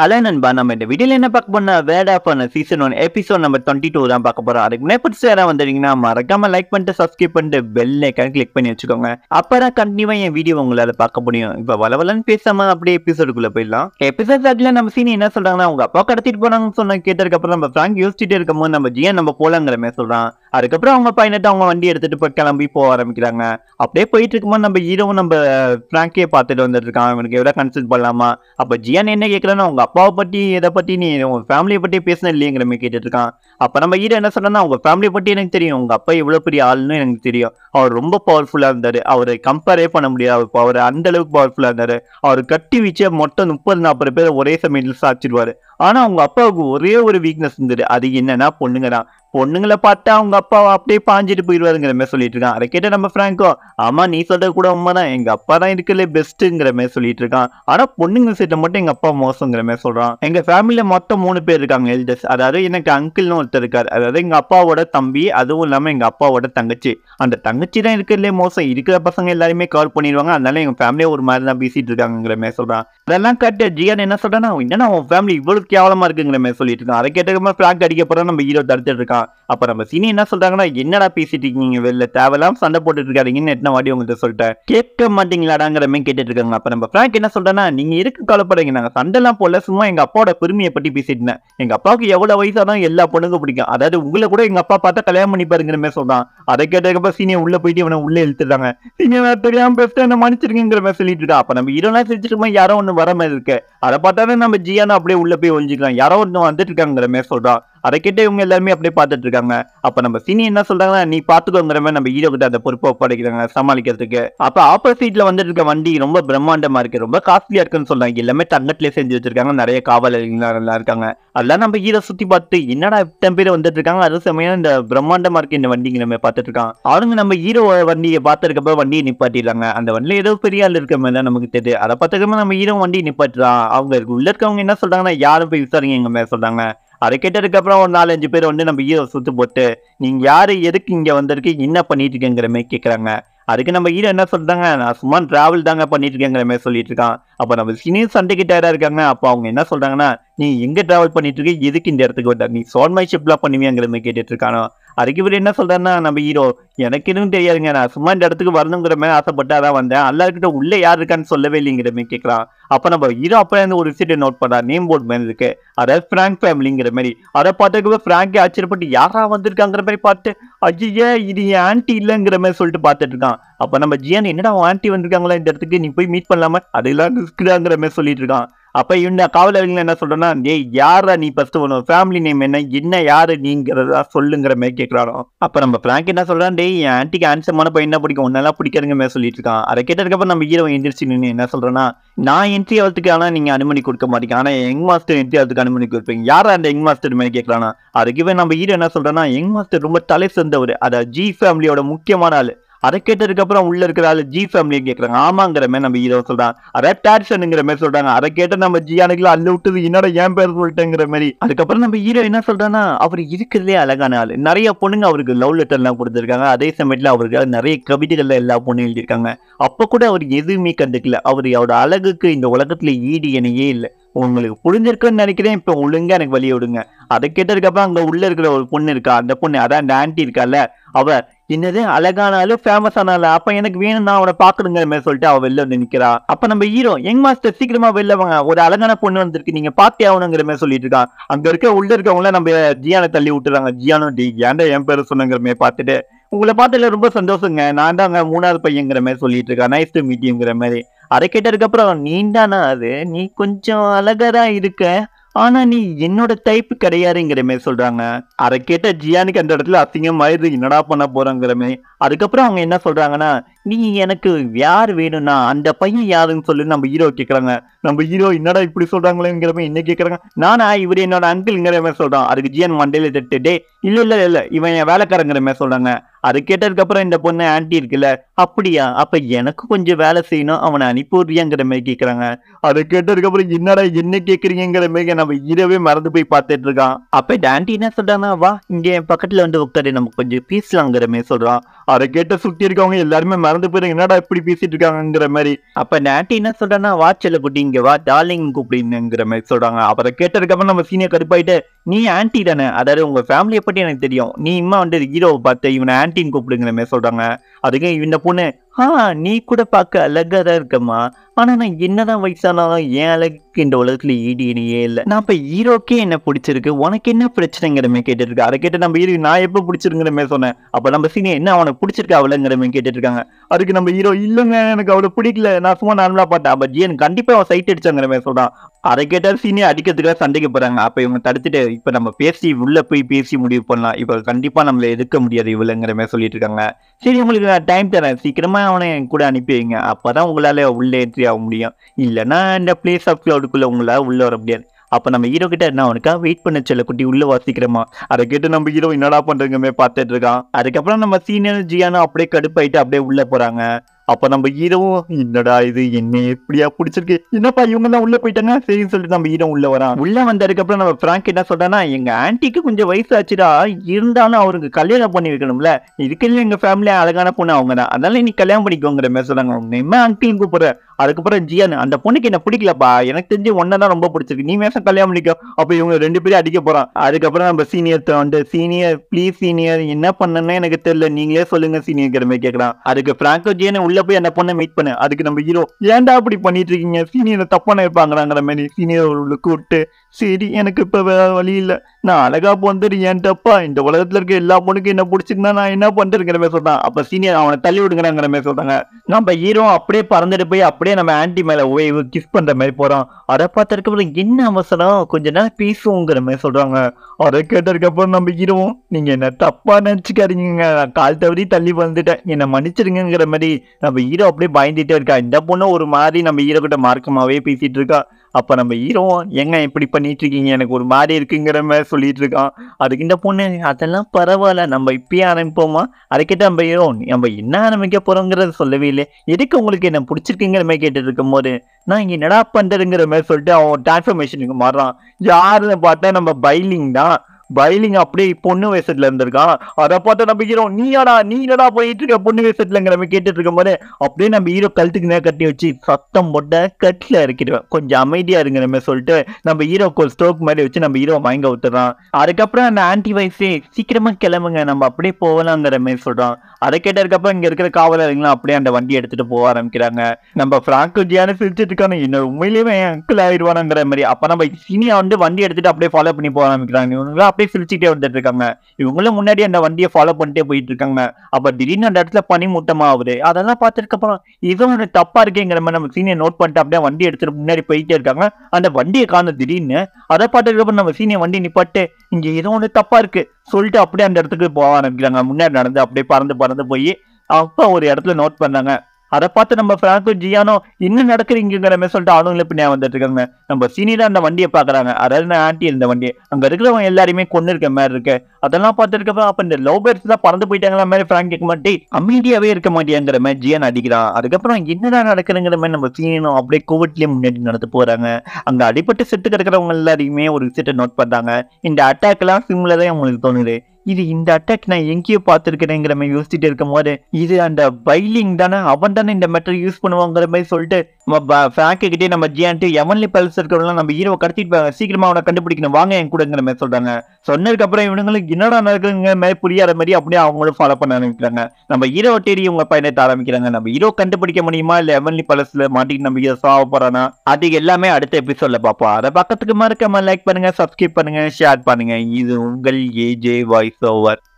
hello நண்பா நம்ம இந்த வீடியோவில் என்ன பார்க்க போனா வேட் ஆஃப் ஆன season one episode number twenty two தான் பார்க்க போகிறோம் அதுக்கு முன்னாடி புதுசு யாராவது வந்துட்டீங்கன்னா மறக்காம லைக் பண்ணிட்டு சப்ஸ்கிரைப் பண்ணிட்டு பெல் ஐக்கான கிளிக் பண்ணி வச்சுக்கோங்க அப்போ தான் கண்டினியூவாக என் வீடியோ உங்களால் பார்க்க முடியும் இப்போ வளவலன்னு பேசாம அப்படியே எபிசோடுக்குள்ளே போயிடலாம் எபிசோட் அதில் நம்ம சீன் என்ன சொல்கிறாங்கன்னா அவங்க அப்பா கடத்திட்டு போனாங்கன்னு சொன்ன கேட்டதுக்கப்புறம் நம்ம ஃப்ராங்க் யோசிச்சுட்டே இருக்கும்போது நம்ம ஜியன் நம்ம போலாங்கிற மாதிரி சொல்கிறான் அதுக்கப்புறம் அவங்க பையன்ட்டு அவங்க வண்டி எடுத்துட்டு போய் கிளம்பி போக ஆரம்பிக்கிறாங்க அப்படியே போயிட்டு இருக்கும்போது நம்ம ஹீரோவும் நம்ம ஃப்ராங்கே பார்த்துட்டு வந்துட்டு இருக்கான் அவனுக்கு எவ்வளோ கன்சல்ட் பண்ணலாமா அப்போ ஜியான் என்ன கேட்குறான்னு அவங்க அப்பாவை பற்றி இதை பற்றி நீ உங்கள் ஃபேமிலியை பற்றி பேசின இல்லையங்கிற மாதிரி கேட்டுட்ருக்கான் அப்போ நம்ம ஈரோ என்ன சொன்னா உங்கள் ஃபேமிலியை பற்றி எனக்கு தெரியும் உங்கள் அப்பா எவ்வளோ பெரிய ஆள்னு எனக்கு தெரியும் அவர் ரொம்ப பவர்ஃபுல்லாக இருந்தார் அவரை கம்பேரே பண்ண முடியாது அவர் அவர் அந்தளவுக்கு பவர்ஃபுல்லாக இருந்தார் அவர் கட்டி வச்சு மொத்தம் முப்பது நாற்பது பேர் ஒரே சமயத்தில் சாப்பிச்சிருவார் ஆனால் அவங்க அப்பாவுக்கு ஒரே ஒரு வீக்னஸ் இருந்தது அது என்னன்னா பொண்ணுங்க தான் பொண்ணுங்களை பார்த்தா அவங்க அப்பா அப்படியே பாஞ்சிட்டு போயிடுவாருங்கிற மாதிரி சொல்லிட்டு இருக்கான் அதை கேட்ட நம்ம ஃப்ராங்கோ ஆமா நீ சொல்றது கூட உண்மை தான் எங்க அப்பா தான் இருக்கிறதுல பெஸ்ட்டுங்கிற மாதிரி சொல்லிட்டு இருக்கான் ஆனா பொண்ணுங்க சைட்டை மட்டும் எங்க அப்பா மோசங்கிற மாதிரி சொல்றான் எங்க ஃபேமிலியில மொத்தம் மூணு பேர் இருக்காங்க எல்டர்ஸ் அதாவது எனக்கு அங்கிள்னு ஒருத்தர் இருக்காரு அதாவது எங்க அப்பாவோட தம்பி அதுவும் இல்லாம எங்க அப்பாவோட தங்கச்சி அந்த தங்கச்சி தான் இருக்கிறதுலே மோசம் இருக்கிற பசங்க எல்லாருமே கவர் பண்ணிடுவாங்க அதனால எங்க ஃபேமிலியே ஒரு மாதிரி தான் பேசிட்டு இருக்காங்கிற மாதிரி சொல்றான் அதெல்லாம் கட்டு ஜியான் என்ன சொல்றேன்னா என்னன்னா உன் ஃபேமிலி இவ்வளவு கேவலமா இருக்குங்கிற மாதிரி சொல்லிட்டு இருக்கான் அதை கேட்டதுக்கு ஃபிராக் அடிக்க நம்ம ஹீரோ தடுத்துட்டு இருக்கான் தான் அப்ப நம்ம சினி என்ன சொல்றாங்கன்னா என்னடா பேசிட்டு இருக்கீங்க வெளில தேவையில்லாம சண்டை போட்டுட்டு இருக்காதீங்கன்னு எத்தனை வாடி உங்கள்கிட்ட சொல்லிட்டேன் கேட்க மாட்டீங்களாடாங்கிற மாதிரி கேட்டுட்டு இருக்காங்க அப்ப நம்ம பிராங்க் என்ன சொல்றேன்னா நீங்க இருக்கு நாங்க சண்டை எல்லாம் போடல சும்மா எங்க அப்பாவோட பெருமையை பத்தி பேசிட்டு எங்க அப்பாவுக்கு எவ்வளவு வயசானாலும் எல்லா பொண்ணுங்க பிடிக்கும் அதாவது உங்களை கூட எங்க அப்பா பார்த்தா கல்யாணம் பண்ணி பாருங்கிற மாதிரி சொல்றான் அதை கேட்டதுக்கப்ப சீனிய உள்ள போயிட்டு இவனை உள்ளே இழுத்துறாங்க நீங்க தெரியாம பெஸ்ட்டாக என்ன மாதிரி சொல்லிட்டு இருக்கா அப்போ நம்ம ஹீரோலாம் சிரிச்சிருக்கோம் யாரோ ஒன்னு வர மாதிரி இருக்கு அதை பார்த்தாலும் நம்ம ஜியானா அப்படியே உள்ள போய் ஒழிஞ்சிக்கலாம் யாரோ ஒன்று வந்துட்டு இருக்காங்கிற மாதிரி அதை கேட்டு இவங்க எல்லாருமே அப்படியே பார்த்துட்டு இருக்காங்க அப்ப நம்ம சினி என்ன சொல்றாங்கன்னா நீ பாத்துக்கோங்கிற மாதிரி நம்ம ஹீரோ கிட்ட அந்த பொறுப்பை ஒப்படைக்கிறாங்க சமாளிக்கிறதுக்கு அப்ப ஆப்போசிட்ல வந்துட்டு இருக்க வண்டி ரொம்ப பிரம்மாண்டமா இருக்கு ரொம்ப காஸ்ட்லியா இருக்குன்னு சொல்றாங்க எல்லாமே தங்கத்திலே செஞ்சு வச்சிருக்காங்க நிறைய காவலர்கள் இருக்காங்க அதெல்லாம் நம்ம ஈரோ சுத்தி பார்த்து என்னடா இத்தனை பேர் வந்துட்டு இருக்காங்க அது சமயம் இந்த பிரம்மாண்டமா இருக்கு இந்த வண்டிங்க நம்ம பார்த்துட்டு இருக்காங்க அவருங்க நம்ம ஹீரோ வண்டியை பார்த்துருக்கப்ப வண்டியை நிப்பாட்டிடுறாங்க அந்த வண்டியில ஏதோ பெரிய ஆள் இருக்க மாதிரி தான் நமக்கு தெரியுது அதை பார்த்துக்கப்ப நம்ம ஈரோ வண்டியை நிப்பாட்டுறான் அவங்க உள்ள இருக்கவங்க என்ன சொல்றாங்கன்னா யாரும் போய் விசாரிங்க எங்க மேல சொல்றாங்க அதை கேட்டதுக்கப்புறம் ஒரு நாலஞ்சு பேர் வந்து நம்ம ஹீரோ சுற்று போட்டு நீங்கள் யார் எதுக்கு இங்கே வந்திருக்கு என்ன பண்ணிட்டு இருக்கேங்கிற மாதிரி கேட்குறாங்க அதுக்கு நம்ம ஹீரோ என்ன சொல்கிறாங்க நான் சும்மா ட்ராவல் தாங்க பண்ணிட்டு இருக்கேங்கிற மாதிரி சொல்லிட்டு இருக்கான் அப்போ நம்ம சினி சண்டை டயராக இருக்காங்க அப்போ அவங்க என்ன சொல்கிறாங்கன்னா நீ எங்கே ட்ராவல் பண்ணிட்டு எதுக்கு இந்த இடத்துக்கு வந்த நீ சோன்மை ஷிப்லாம் பண்ணுவியாங்கிற மாதிரி கேட்டுட்டு இருக்கானோ அதுக்கு இவர் என்ன சொல்கிறாருன்னா நம்ம ஹீரோ எனக்கு இன்னும் தெரியாதுங்க நான் சும்மா இந்த இடத்துக்கு வரணுங்கிற மாதிரி ஆசைப்பட்டு அதான் வந்தேன் எல்லாருக்கிட்ட உள்ளே யார் இருக்கான்னு சொல்லவே இல்லைங்கிற மாதிரி கேட்கலாம் அப்போ நம்ம ஹீரோ அப்போ இருந்து ஒரு விஷயத்தை நோட் பண்ணுறா நேம் போர்டு மாதிரி இருக்கு அதாவது ஃப்ராங்க் ஃபேமிலிங்கிற மாதிரி அதை பார்த்துக்கப்போ ஃப்ராங்கே ஆச்சரியப்பட்டு யாரா வந்திருக்காங்கிற மாதிரி பார்த்து அஜய்யா இது ஆன்டி இல்லைங்கிற மாதிரி சொல்லிட்டு பார்த்துட்டு இருக்கான் அப்போ நம்ம ஜியான் என்னடா ஆன்டி வந்திருக்காங்களா இந்த இடத்துக்கு நீ போய் மீட் பண்ணலாமா அதெல்லாம் இருக்குதாங்கிற மாதிரி சொல்லிட்டு இருக்கான் அப்போ இந்த காவலர்கள் என்ன சொல்கிறேன்னா ஏய் யாரா நீ ஃபஸ்ட்டு உன்னோட ஃபேமிலி நேம் என்ன என்ன யார் நீங்கிறதா சொல்லுங்கிற மாதிரி கேட்குறாரோ அப்போ நம்ம பிராங்க் என்ன சொல்கிறான் டேய் என் ஆன்ட்டிக்கு ஆன்சமான பையன் என்ன பிடிக்கும் நல்லா பிடிக்காதுங்க மாதிரி சொல்லிட்டு இருக்கான் அதை கேட்டதுக்கப்புறம் நம்ம ஈரோ எந்திரிச்சு நின்று என்ன சொல்கிறேன்னா நான் என்ட்ரி ஆகிறதுக்கு ஆனால் நீங்கள் அனுமதி கொடுக்க மாட்டீங்க ஆனால் யங் மாஸ்டர் என்ட்ரி ஆகிறதுக்கு அனுமதி கொடுப்பீங்க யாரா அந்த யங் மாஸ்டர் மாதிரி கேட்குறானா அதுக்கு நம்ம ஈரோ என்ன சொல்கிறேன்னா யங் மாஸ்டர் ரொம்ப தலை சேர்ந்தவர் அதை ஜி ஃபேமிலியோட முக்கியமான ஆள் அதை கேட்டதுக்கப்புறம் உள்ளே இருக்கிற ஆள் ஜி ஃபேமிலின்னு கேட்குறாங்க ஆமாங்கிற மாதிரி நம்ம ஹீரோ சொல்கிறான் அதை டேரிஷனுங்கிற மாதிரி சொல்கிறாங்க அதை கேட்ட நம்ம ஜி அணுகில் அல்ல விட்டது என்னோட ஏன் பேர் சொல்லிட்டேங்கிற மாதிரி அதுக்கப்புறம் நம்ம ஹீரோ என்ன சொல்கிறான்னா அவர் இருக்கிறதே அழகான ஆள் நிறைய பொண்ணுங்க அவருக்கு லவ் லெட்டர்லாம் கொடுத்துருக்காங்க அதே சமயத்தில் அவருக்கு நிறைய கவிதைகளில் எல்லா பொண்ணும் எழுதியிருக்காங்க அப்போ கூட அவர் எதுவுமே கண்டுக்கல அவர் அவரோட அழகுக்கு இந்த உலகத்தில் ஈடு இணையே இல்லை உங்களுக்கு புரிஞ்சிருக்குன்னு நினைக்கிறேன் இப்போ ஒழுங்காக எனக்கு வழி விடுங்க அதை கேட்டதுக்கப்புறம் அங்கே உள்ளே இருக்கிற ஒரு பொண்ணு இருக்கா அந்த பொண்ணு அதான் அந்த ஆண்டி இருக்கால அவர் என்னது அழகானாலும் ஃபேமஸ் ஆனாலும் அப்ப எனக்கு வேணும் நான் அவனை பாக்குறங்க மாதிரி சொல்லிட்டு அவள் வெளில வந்து நிக்கிறா அப்ப நம்ம ஹீரோ யங் மாஸ்டர் சீக்கிரமா வெளில வாங்க ஒரு அழகான பொண்ணு வந்திருக்கு நீங்க பாத்தே ஆகணுங்கிற மாதிரி சொல்லிட்டு இருக்கான் அங்க இருக்க உள்ள இருக்கவங்கள நம்ம ஜியான தள்ளி விட்டுறாங்க ஜியானோ டி ஏன்டா என் பேரு சொன்னங்கிற மாதிரி பார்த்துட்டு உங்களை பார்த்ததுல ரொம்ப சந்தோஷங்க நான் தான் அங்க மூணாவது பையங்கிற மாதிரி சொல்லிட்டு இருக்கேன் நைஸ் டு மீட்டிங்கிற மாதிரி அதை கேட்டதுக்கு அப்புறம் நீண்டானா அது நீ கொஞ்சம் அழகரா இருக்க ஆனா நீ என்னோட டைப்பு கிடையாதுங்கிற மாதிரி சொல்றாங்க அதை கேட்ட ஜியானுக்கு அந்த இடத்துல ஆயிடுது என்னடா பண்ண போறாங்கிற மாதிரி அதுக்கப்புறம் அவங்க என்ன சொல்றாங்கன்னா நீ எனக்கு யார் வேணும்னா அந்த பையன் யாருன்னு சொல்லி நம்ம ஹீரோ கேட்குறாங்க நம்ம ஹீரோ என்னடா இப்படி சொல்கிறாங்களேங்கிறப்ப மாதிரி என்ன கேட்குறாங்க நானா இவர் என்னோட அங்கிள்ங்கிற மாதிரி சொல்கிறான் அதுக்கு ஜியன் மண்டையில் டே இல்லை இல்லை இல்லை இவன் என் வேலைக்காரங்கிற மாதிரி சொல்கிறாங்க அது கேட்டதுக்கப்புறம் இந்த பொண்ணு ஆண்டி இருக்குல்ல அப்படியா அப்போ எனக்கு கொஞ்சம் வேலை செய்யணும் அவனை அனுப்பிடுறியாங்கிற மாதிரி கேட்குறாங்க அதை கேட்டதுக்கப்புறம் என்னடா என்ன கேட்குறீங்கிற மாதிரி நம்ம ஹீரோவே மறந்து போய் பார்த்துட்டு இருக்கான் அப்போ இந்த ஆண்டி என்ன சொல்கிறான்னா வா இங்கே என் பக்கத்தில் வந்து உட்காரு நம்ம கொஞ்சம் பேசலாங்கிற மாதிரி சொல்கிறான் அதை கேட்ட சுற்றி இருக்கவங்க எல்லாருமே மறந்து போயிருங்க என்னடா இப்படி பேசிட்டு இருக்காங்கிற மாதிரி அப்ப நேட்டி என்ன சொல்றேன்னா வா செல்லக்குட்டி இங்க வா டார்லிங் கூப்பிடுங்கிற மாதிரி சொல்றாங்க அப்புறம் கேட்டதுக்கப்புறம் நம்ம சீனியர் கருப்பாயிட்டு நீ ஆன்டி தானே அதாவது உங்க ஃபேமிலியை பத்தி எனக்கு தெரியும் நீ இம்மா வந்து ஹீரோவை பார்த்து இவனை ஆன்டின்னு கூப்பிடுங்கிற மாதிரி சொல்றாங்க அதுக்கு இவன பொண்ணு ஆ நீ கூட பார்க்க அழகாக தான் இருக்கம்மா ஆனால் நான் என்னதான் வயசானாலும் ஏன் அழகுக்கு இந்த உலகத்தில் ஈடு இல்லை நான் இப்போ ஹீரோக்கே என்ன பிடிச்சிருக்கு உனக்கு என்ன பிரச்சனைங்கிறமே கேட்டுருக்கு அதை கேட்டு நம்ம ஹீரோ நான் எப்போ பிடிச்சிருங்கிறமே சொன்னேன் அப்போ நம்ம சீனியர் என்ன அவனை பிடிச்சிருக்கு அவளைங்கிறமே இருக்காங்க அதுக்கு நம்ம ஹீரோ இல்லைங்க எனக்கு அவளை பிடிக்கல நான் சும்மா நார்மலாக பார்த்தேன் பட் ஜியன் கண்டிப்பாக அவன் சைட் அடிச்சாங்கிறமே சொல்கிறான் அதை கேட்டால் சீனியர் அடிக்கிறதுக்காக சண்டைக்கு போறாங்க அப்ப இவங்க தடுத்துட்டு இப்ப நம்ம பேசி உள்ள போய் பேசி முடிவு பண்ணலாம் இப்ப கண்டிப்பா நம்மள எதுக்க முடியாது இவ்வளோங்கிற மாதிரி சொல்லிட்டு இருக்காங்க சரி உங்களுக்கு நான் டைம் தரேன் சீக்கிரமா அவனை என் கூட அனுப்பி வைங்க அப்பதான் உங்களால உள்ள என்ட்ரி ஆக முடியும் இல்லைன்னா இந்த பிளேஸ் ஆஃப் கிளவுடுக்குள்ள உங்களால உள்ள வர முடியாது அப்போ நம்ம ஹீரோ கிட்ட என்ன அவனுக்கா வெயிட் பண்ண சொல்ல குட்டி உள்ள வாசிக்கிறோமா அதை கேட்டு நம்ம ஹீரோ என்னடா பண்றதுமே பார்த்துட்டு இருக்கான் அதுக்கப்புறம் நம்ம சீனியர் ஜியானோ அப்படியே கடுப்பாயிட்டு அப்படியே உள்ள போறாங்க அப்போ நம்ம ஈரவும் என்னடா இது என்ன எப்படியா பிடிச்சிருக்கு என்னப்பா இவங்க தான் உள்ள போயிட்டாங்க சரின்னு சொல்லிட்டு நம்ம ஈரம் உள்ள வரான் உள்ள வந்ததுக்கு அப்புறம் நம்ம பிராங்க் என்ன சொல்றானா எங்க ஆண்டிக்கு கொஞ்சம் வயசு ஆச்சுடா இருந்தாலும் அவருக்கு கல்யாணம் பண்ணி வைக்கணும்ல இதுக்குன்னு எங்க ஃபேமிலி அழகான பொண்ணு அவங்க தான் அதனால நீ கல்யாணம் பண்ணிக்கோங்கிற மாதிரி சொல்றாங்க உண்மையுமே அங்கிள் கூப்பிடுற அதுக்கப்புறம் ஜியான் அந்த பொண்ணுக்கு என்ன பிடிக்கலப்பா எனக்கு தெரிஞ்சு ஒன்னை தான் ரொம்ப பிடிச்சிருக்கு நீ மேசம் கல்யாணம் பண்ணிக்கோ அப்போ இவங்க ரெண்டு பேரும் அடிக்க போகிறான் அதுக்கப்புறம் நம்ம சீனியர் வந்து சீனியர் ப்ளீஸ் சீனியர் என்ன பண்ணணும்னு எனக்கு தெரியல நீங்களே சொல்லுங்க சீனியர் மாதிரி கேட்குறான் அதுக்கு பிராங்கோ ஜியனை உள்ள போய் அந்த பொண்ணை மீட் பண்ணு அதுக்கு நம்ம ஹீரோ ஏன்டா அப்படி பண்ணிட்டு இருக்கீங்க சீனியர் தப்பான இருப்பாங்கிறாங்கிற மாதிரி சீனியர் கூப்பிட்டு சரி எனக்கு இப்போ வழி இல்லை நான் அழகா பிறந்துட்டு ஏன்ட்டப்பா இந்த உலகத்தில் இருக்க எல்லா பொண்ணுக்கும் என்ன பிடிச்சிருந்தா நான் என்ன பண்ணுறேங்கிற மாதிரி சொல்கிறான் அப்போ சீனியர் அவனை தள்ளி விடுங்கிறாங்கிற மாதிரி சொல்கிறாங்க நம்ம ஹீரோ அப்படியே பறந்துட்டு போய் அப்படியே நம்ம ஆன்டி மேலே ஓய்வு கிஸ் பண்ணுற மாதிரி போகிறோம் அதை பார்த்துருக்கப்புறம் என்ன அவசரம் கொஞ்ச நேரம் பேசுவோங்கிற மாதிரி சொல்கிறாங்க அதை கேட்டதுக்கப்புறம் நம்ம ஹீரோ நீங்கள் என்ன தப்பாக நினச்சிக்காதீங்க நான் கால் தவறி தள்ளி வந்துட்டேன் என்னை மன்னிச்சிருங்கிற மாதிரி நம்ம ஹீரோ அப்படியே பயந்துட்டே இருக்கா இந்த பொண்ணு ஒரு மாதிரி நம்ம ஹீரோ கிட்ட மார்க்கமாகவே பேசிகிட்டு இருக்கா அப்போ நம்ம ஹீரோ எங்க இப்படி பண்ணிட்டு இருக்கீங்க எனக்கு ஒரு மாதிரி இருக்குங்கிற மாதிரி சொல்லிட்டு இருக்கான் அதுக்கு இந்த பொண்ணு அதெல்லாம் பரவாயில்ல நம்ம இப்பயே ஆரம்பிப்போமா அதுக்கிட்ட நம்ம ஏதோ நம்ம என்ன ஆரம்பிக்க போறோங்கிறத சொல்லவே இல்லை எதுக்கு உங்களுக்கு என்ன பிடிச்சிருக்குங்கிற மாதிரி கேட்டுட்டு இருக்கும்போது நான் இங்க என்னடா பண்றதுங்கிற மாதிரி சொல்லிட்டு அவன் டிரான்ஸ்ஃபர்மேஷனுக்கு மாறுறான் யாருன்னு பார்த்தா நம்ம பைலிங் தான் பைலிங் அப்படியே பொண்ணு வயசுல இருந்திருக்கான் அதை பார்த்து நம்ம ஹீரோ நீயாடா நீ என்னடா போயிட்டு இருக்க பொண்ணு வேஷத்துலங்கிற நம்ம கேட்டுட்டு இருக்கும் போது அப்படியே நம்ம ஹீரோ கழுத்துக்கு நேரம் கட்டி வச்சு சத்தம் போட்ட கட்டில் இறக்கிடுவேன் கொஞ்சம் அமைதியா இருங்க நம்ம சொல்லிட்டு நம்ம ஹீரோக்கு ஒரு ஸ்ட்ரோக் மாதிரி வச்சு நம்ம ஹீரோ வாங்க விட்டுறான் அதுக்கப்புறம் அந்த ஆன்டி வைஸே சீக்கிரமா கிளம்புங்க நம்ம அப்படியே போகலாங்கிற மாதிரி சொல்றான் அதை கேட்டதுக்கப்புறம் இங்க இருக்கிற காவலர்களும் அப்படியே அந்த வண்டி எடுத்துட்டு போக ஆரம்பிக்கிறாங்க நம்ம பிராங்கோ ஜியான சிரிச்சிட்டு இருக்கானு என்ன உண்மையிலேயே அங்கிள் ஆயிடுவானுங்கிற மாதிரி அப்ப நம்ம சினியா வந்து வண்டி எடுத்துட்டு அப்படியே ஃபாலோ பண்ணி போக ஆரம்பிக்கிறாங்க அப்படியே சிரிச்சுட்டே வந்துட்டு இருக்காங்க இவங்களும் முன்னாடி அந்த வண்டியை ஃபாலோ பண்ணிட்டே போயிட்டு இருக்காங்க அப்ப திடீர்னு அந்த இடத்துல பனி மூட்டமா ஆகுது அதெல்லாம் பார்த்ததுக்கு அப்புறம் இதுவும் தப்பா இருக்கேங்கிற மாதிரி நம்ம சீனியர் நோட் பண்ணிட்டு அப்படியே வண்டி எடுத்துட்டு முன்னாடி போயிட்டே இருக்காங்க அந்த வண்டியை காணும் திடீர்னு அதை பார்த்ததுக்கு அப்புறம் நம்ம சீனியர் வண்டி நிப்பாட்டு இங்க ஏதோ ஒன்று தப்பா இருக்கு சொல்லிட்டு அப்படியே அந்த இடத்துக்கு போக ஆரம்பிக்கிறாங்க முன்னாடி நடந்து அப்படியே பறந்து பறந்து போய் அப்ப ஒரு இடத்துல நோட் பண்ணாங்க அதை பார்த்து நம்ம பிராங்கோ ஜியானோ என்ன நடக்குறீங்கிற மாதிரி சொல்லிட்டு ஆளுங்களை பின்னே வந்துட்டு இருக்காங்க நம்ம சீனியர் அந்த வண்டியை பாக்குறாங்க அதாவது நான் ஆண்டி இருந்த வண்டியை அங்க இருக்கிறவங்க எல்லாருமே கொண்டு இருக்க மாதிரி இருக்கு அதெல்லாம் பார்த்துருக்கப்ப அப்ப இந்த லவ் பேர்ட்ஸ் தான் பறந்து போயிட்டாங்களா மாதிரி பிராங்க் கேட்க மாட்டே அமைதியாவே இருக்க மாட்டேங்கிற மாதிரி ஜியான் அடிக்கிறான் அதுக்கப்புறம் என்னடா நடக்குதுங்கிற மாதிரி நம்ம சீனியனும் அப்படியே கோவிட்லயே முன்னாடி நடந்து போறாங்க அங்க அடிப்பட்டு செட்டு கிடக்கிறவங்க எல்லாரையுமே ஒரு விஷயத்தை நோட் பண்ணாங்க இந்த அட்டாக் எல்லாம் சிம்லதான் அவங்களுக்கு தோணுது இது இந்த அட்டாக் நான் எங்கேயோ பார்த்துருக்கிறேங்கிற மாதிரி யோசிச்சுட்டு இருக்கும் போது இது அந்த பைலிங் தானே அவன் தானே இந்த மெட்டர் யூஸ் பண்ணுவாங்கிற மாதிரி சொல்லிட்டு நம்ம ஃபிராங்கிட்டே நம்ம ஜியான்ட்டு எவன்லி பல்ஸ் இருக்கிறவங்களாம் நம்ம ஹீரோ கடத்திட்டு போவாங்க சீக்கிரமா அவனை கண்டுபிடிக்கணும் வாங்க என் கூடங்கிற மாதிரி சொல்றாங்க சொன்னதுக்கு அப்புறம் இவனுங்களுக்கு என்னடா நடக்குங்கிற மாதிரி புரியாத மாதிரி அப்படியே அவங்களும் ஃபாலோ பண்ண ஆரம்பிக்கிறாங்க நம்ம ஹீரோ தேடி இவங்க பயணத்தை ஆரம்பிக்கிறாங்க நம்ம ஹீரோ கண்டுபிடிக்க முடியுமா இல்ல எவன்லி பல்ஸ்ல மாட்டிக்கிட்டு நம்ம ஹீரோ சாவ போறானா அது எல்லாமே அடுத்த எபிசோட்ல பார்ப்போம் அதை பக்கத்துக்கு மறக்காம லைக் பண்ணுங்க சப்ஸ்கிரைப் பண்ணுங்க ஷேர் பண்ணுங்க இது உங்கள் ஏஜே வாய்ஸ் ஓவர்